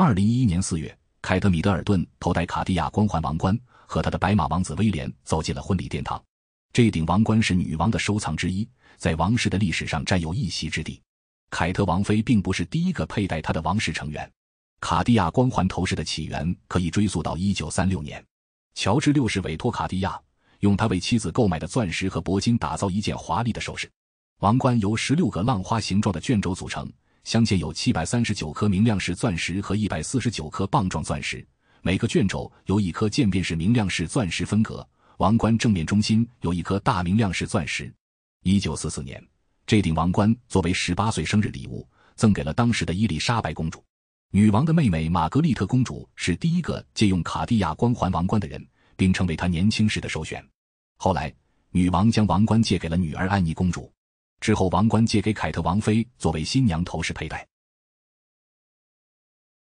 二零一一年四月，凯特·米德尔顿头戴卡地亚光环王冠，和他的白马王子威廉走进了婚礼殿堂。这顶王冠是女王的收藏之一，在王室的历史上占有一席之地。凯特王妃并不是第一个佩戴它的王室成员。卡地亚光环头饰的起源可以追溯到一九三六年，乔治六世委托卡地亚用他为妻子购买的钻石和铂金打造一件华丽的首饰。王冠由十六个浪花形状的卷轴组成。镶嵌有七百三十九颗明亮式钻石和一百四十九颗棒状钻石，每个卷轴由一颗渐变式明亮式钻石分隔。王冠正面中心有一颗大明亮式钻石。一九四四年，这顶王冠作为十八岁生日礼物赠给了当时的伊丽莎白公主。女王的妹妹玛格丽特公主是第一个借用卡地亚光环王冠的人，并成为她年轻时的首选。后来，女王将王冠借给了女儿安妮公主。之后，王冠借给凯特王妃作为新娘头饰佩戴。